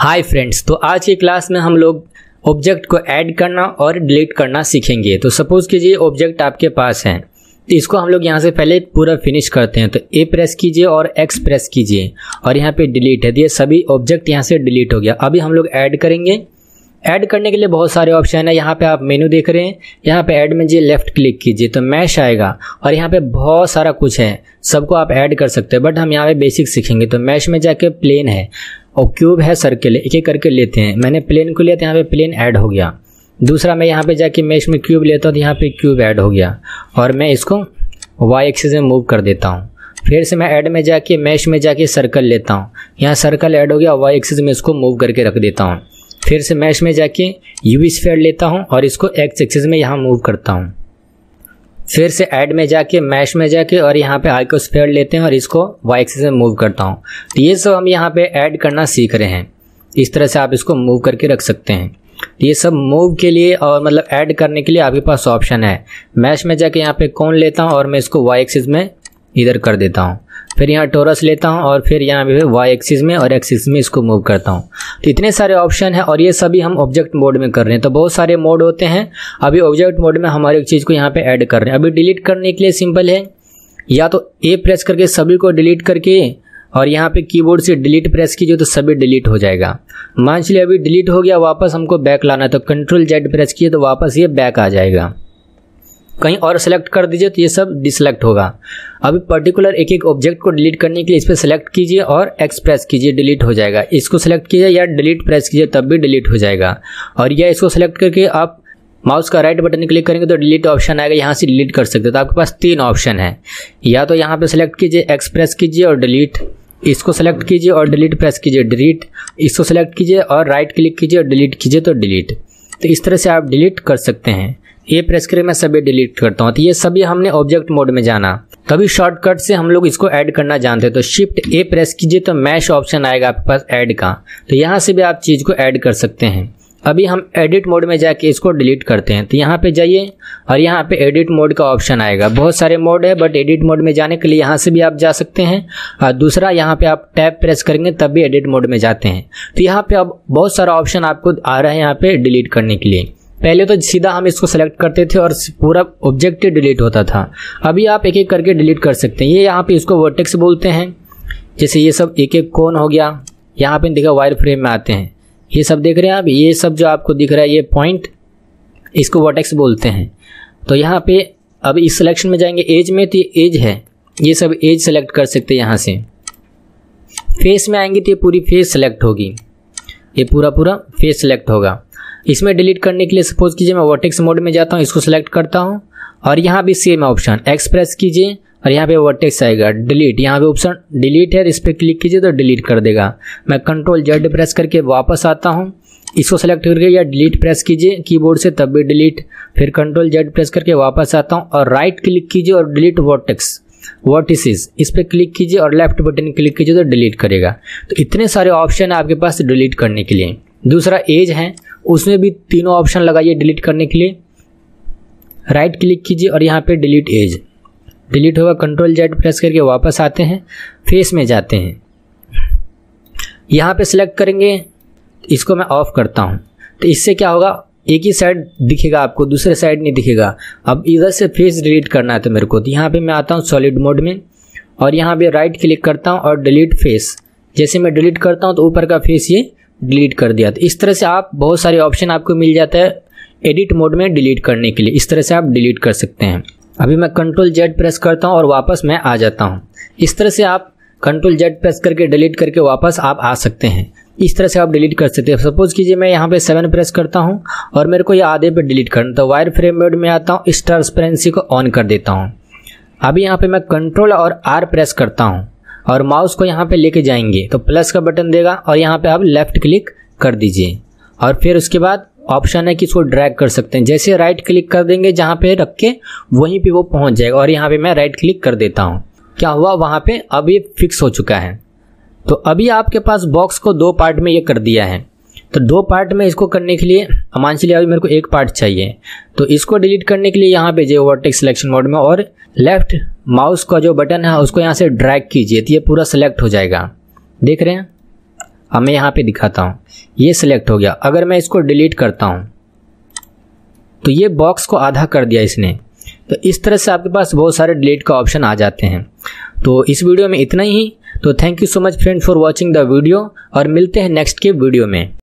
hi friends तो आज की क्लास में हम लोग ऑब्जेक्ट को ऐड करना और डिलीट करना सीखेंगे तो सपोज़ कीजिए ऑब्जेक्ट आपके पास है तो इसको हम लोग यहाँ से पहले पूरा फिनिश करते हैं तो ए प्रेस कीजिए और एक्स प्रेस कीजिए और यहाँ पे डिलीट है तो ये सभी ऑब्जेक्ट यहाँ से डिलीट हो गया अभी हम लोग ऐड करेंगे ऐड करने के लिए बहुत सारे ऑप्शन है यहाँ पे आप मेनू देख रहे हैं यहाँ पे ऐड में जी लेफ्ट क्लिक कीजिए तो मैश आएगा और यहाँ पे बहुत सारा कुछ है सबको आप ऐड कर सकते हैं बट हम यहाँ पे बेसिक सीखेंगे तो मैश में जाके प्लेन है और क्यूब है सर्किल एक एक करके लेते हैं मैंने प्लेन को लिया तो यहाँ पे प्लेन ऐड हो गया दूसरा मैं यहाँ पे जाके मैं इसमें क्यूब लेता हूँ तो यहाँ पे क्यूब ऐड हो गया और मैं इसको वाई एक्सिस में मूव कर देता हूँ फिर से मैं ऐड में जाके मैश में जाके सर्कल लेता हूँ यहाँ सर्कल ऐड हो गया वाई एक्सिस में इसको मूव करके रख देता हूँ फिर से मैश में जाके यू स्फेयर लेता हूँ और इसको एक्स एक्सिस में यहाँ मूव करता हूँ फिर से ऐड में जाके मैश में जाके और यहाँ पे आइको स्पेयर लेते हैं और इसको वाई एक्सिस में मूव करता हूँ तो ये सब हम यहाँ पे ऐड करना सीख रहे हैं इस तरह से आप इसको मूव करके रख सकते हैं तो ये सब मूव के लिए और मतलब ऐड करने के लिए आपके पास ऑप्शन है मैश में जाके यहाँ पे कौन लेता हूँ और मैं इसको वाई एक्सिस में इधर कर देता हूँ फिर यहाँ टोरस लेता हूँ और फिर यहाँ पे वाई एक्सिस में और एक्सिस में इसको मूव करता हूँ तो इतने सारे ऑप्शन हैं और ये सभी हम ऑब्जेक्ट मोड में कर रहे हैं तो बहुत सारे मोड होते हैं अभी ऑब्जेक्ट मोड में हमारे एक चीज़ को यहाँ पे ऐड कर रहे हैं अभी डिलीट करने के लिए सिंपल है या तो ए प्रेस करके सभी को डिलीट करके और यहाँ पर की से डिलीट प्रेस कीजिए तो सभी डिलीट हो जाएगा मान चलिए अभी डिलीट हो गया वापस हमको बैक लाना है तो कंट्रोल जेड प्रेस किए तो वापस ये बैक आ जाएगा कहीं और सेलेक्ट कर दीजिए तो ये सब डिसलेक्ट होगा अभी पर्टिकुलर एक एक ऑब्जेक्ट को डिलीट करने के लिए इस पर सेलेक्ट कीजिए और एक्स प्रेस कीजिए डिलीट हो जाएगा इसको सेलेक्ट कीजिए या डिलीट प्रेस कीजिए तब भी डिलीट हो जाएगा और या इसको सेलेक्ट करके आप माउस का राइट बटन क्लिक करेंगे तो डिलीट ऑप्शन आएगा यहाँ से डिलीट कर सकते हो तो आपके पास तीन ऑप्शन है या तो यहाँ पर सेलेक्ट कीजिए एक्स प्रेस कीजिए और डिलीट इसको सेलेक्ट कीजिए और डिलीट प्रेस कीजिए डिलीट इसको सेलेक्ट कीजिए और राइट क्लिक कीजिए और डिलीट कीजिए तो डिलीट तो इस तरह से आप डिलीट कर सकते हैं ये प्रेस करके मैं सभी डिलीट करता हूँ तो ये सभी हमने ऑब्जेक्ट मोड में जाना तभी शॉर्टकट से हम लोग इसको ऐड करना जानते हैं तो शिफ्ट ए प्रेस कीजिए तो मैश ऑप्शन आएगा आपके पास ऐड का तो यहाँ से भी आप चीज़ को ऐड कर सकते हैं अभी हम एडिट मोड में जाके इसको डिलीट करते हैं तो यहाँ पे जाइए और यहाँ पे एडिट मोड का ऑप्शन आएगा बहुत सारे मोड है बट एडिट मोड में जाने के लिए यहाँ से भी आप जा सकते हैं और दूसरा यहाँ पे आप टैब प्रेस करेंगे तब भी एडिट मोड में जाते हैं तो यहाँ पे अब बहुत सारा ऑप्शन आपको आ रहा है यहाँ पे डिलीट करने के लिए पहले तो सीधा हम इसको सेलेक्ट करते थे और पूरा ऑब्जेक्ट डिलीट होता था अभी आप एक एक करके डिलीट कर सकते हैं ये यहाँ पे इसको वर्टेक्स बोलते हैं जैसे ये सब एक एक कोन हो गया यहाँ पे देखा वायर फ्रेम में आते हैं ये सब देख रहे हैं आप ये सब जो आपको दिख रहा है ये पॉइंट इसको वर्टेक्स बोलते हैं तो यहाँ पर अब इस सिलेक्शन में जाएंगे एज में तो ये एज है ये सब एज सेलेक्ट कर सकते हैं यहाँ से फेस में आएंगे तो ये पूरी फेस सेलेक्ट होगी ये पूरा पूरा फेस सेलेक्ट होगा इसमें डिलीट करने के लिए सपोज कीजिए मैं वर्टेक्स मोड में जाता हूँ इसको सेलेक्ट करता हूँ और यहाँ भी सेम ऑप्शन एक्स प्रेस कीजिए और यहाँ पे वर्टेक्स आएगा डिलीट यहाँ पे ऑप्शन डिलीट है इस पर क्लिक कीजिए तो डिलीट कर देगा मैं कंट्रोल जेड प्रेस करके वापस आता हूँ इसको सेलेक्ट करके या डिलीट प्रेस कीजिए कीबोर्ड से तब भी डिलीट फिर कंट्रोल जेड प्रेस करके वापस आता हूँ और राइट क्लिक कीजिए और डिलीट वर्टेक्स वर्टिसेस इस पर क्लिक कीजिए और लेफ्ट बटन क्लिक कीजिए तो डिलीट करेगा तो इतने सारे ऑप्शन है आपके पास डिलीट करने के लिए दूसरा एज है उसमें भी तीनों ऑप्शन लगाइए डिलीट करने के लिए राइट क्लिक कीजिए और यहाँ पे डिलीट एज डिलीट होगा कंट्रोल जेड प्रेस करके वापस आते हैं फेस में जाते हैं यहाँ पे सिलेक्ट करेंगे इसको मैं ऑफ़ करता हूँ तो इससे क्या होगा एक ही साइड दिखेगा आपको दूसरे साइड नहीं दिखेगा अब इधर से फेस डिलीट करना है तो मेरे को तो यहाँ पर मैं आता हूँ सॉलिड मोड में और यहाँ पर राइट क्लिक करता हूँ और डिलीट फेस जैसे मैं डिलीट करता हूँ तो ऊपर का फेस ये डिलीट कर दिया था इस तरह से आप बहुत सारे ऑप्शन आपको मिल जाता है एडिट मोड में डिलीट करने के लिए इस तरह से आप डिलीट कर सकते हैं अभी मैं कंट्रोल जेड प्रेस करता हूँ और वापस मैं आ जाता हूँ इस तरह से आप कंट्रोल जेड प्रेस करके डिलीट करके वापस आप आ सकते हैं इस तरह से आप डिलीट कर सकते हैं सपोज कीजिए मैं यहाँ पे सेवन प्रेस करता हूँ और मेरे को ये आधे पे डिलीट करना तो वायर फ्रेम मोड में आता हूँ इस ट्रांसपेरेंसी को ऑन कर देता हूँ अभी यहाँ पे मैं कंट्रोल और आर प्रेस करता हूँ और माउस को यहाँ पे लेके जाएंगे तो प्लस का बटन देगा और यहाँ पे आप लेफ्ट क्लिक कर दीजिए और फिर उसके बाद ऑप्शन है कि इसको ड्रैग कर सकते हैं जैसे राइट क्लिक कर देंगे जहाँ पे रख के वहीं पे वो पहुँच जाएगा और यहाँ पे मैं राइट क्लिक कर देता हूँ क्या हुआ वहाँ पे अब ये फिक्स हो चुका है तो अभी आपके पास बॉक्स को दो पार्ट में ये कर दिया है तो दो पार्ट में इसको करने के लिए मान चलिए अभी मेरे को एक पार्ट चाहिए तो इसको डिलीट करने के लिए यहाँ पे जाइए ओवरटेक सिलेक्शन मोड में और लेफ्ट माउस का जो बटन है उसको यहाँ से ड्रैग कीजिए तो ये पूरा सेलेक्ट हो जाएगा देख रहे हैं अब मैं यहाँ पे दिखाता हूँ ये सिलेक्ट हो गया अगर मैं इसको डिलीट करता हूँ तो ये बॉक्स को आधा कर दिया इसने तो इस तरह से आपके पास बहुत सारे डिलीट का ऑप्शन आ जाते हैं तो इस वीडियो में इतना ही तो thank you so much friend for watching the video और मिलते हैं नेक्स्ट के वीडियो में